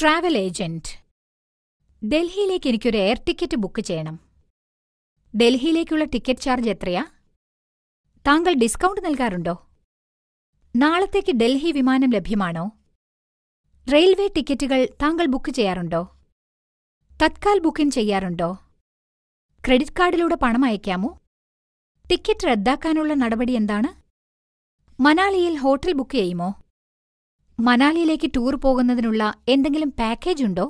travel agent ഡൽഹിയിലേക്ക് എനിക്കൊരു air ticket book ചെയ്യണം ഡൽഹിയിലേക്കുള്ള ടിക്കറ്റ് ചാർജ് എത്രയാ താങ്കൾ ഡിസ്കൗണ്ട് നൽകാറുണ്ടോ നാളത്തേക്ക് ഡൽഹി വിമാനം ലഭ്യമാണോ റെയിൽവേ ടിക്കറ്റുകൾ താങ്കൾ ബുക്ക് ചെയ്യാറുണ്ടോ തത്കാൽ ബുക്കിംഗ് ചെയ്യാറുണ്ടോ ക്രെഡിറ്റ് കാർഡിലൂടെ പണം അയക്കാമോ ടിക്കറ്റ് റദ്ദാക്കാനുള്ള നടപടി എന്താണ് മനാലിയിൽ ഹോട്ടൽ ബുക്ക് ചെയ്യുമോ മനാലിയിലേക്ക് ടൂർ പോകുന്നതിനുള്ള എന്തെങ്കിലും പാക്കേജ് ഉണ്ടോ